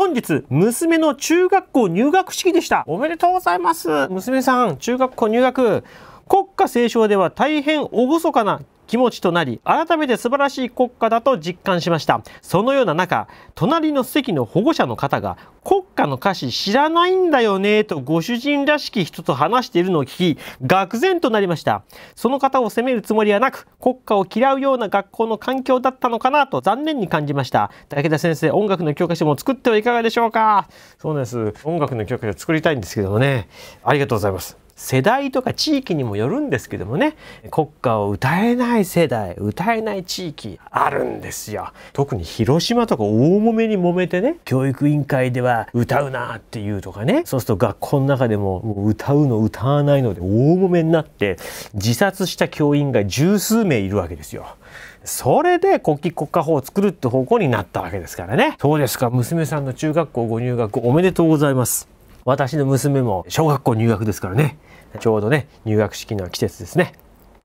本日、娘の中学校入学式でした。おめでとうございます。娘さん、中学校入学、国家斉唱では大変厳かな気持ちとなり改めて素晴らしい国家だと実感しましたそのような中隣の席の保護者の方が国家の歌詞知らないんだよねとご主人らしき人と話しているのを聞き愕然となりましたその方を責めるつもりはなく国家を嫌うような学校の環境だったのかなと残念に感じました武田先生音楽の教科書も作ってはいかがでしょうかそうです音楽の教科書作りたいんですけどもねありがとうございます世代とか地域にもよるんですけどもね国歌を歌えない世代歌えない地域あるんですよ特に広島とか大揉めに揉めてね教育委員会では歌うなっていうとかねそうすると学校の中でももう歌うの歌わないので大揉めになって自殺した教員が十数名いるわけですよそれで国旗国家法を作るって方向になったわけですからねそうですか娘さんの中学校ご入学おめでとうございます私の娘も小学校入学ですからねちょうどね入学式の季節ですね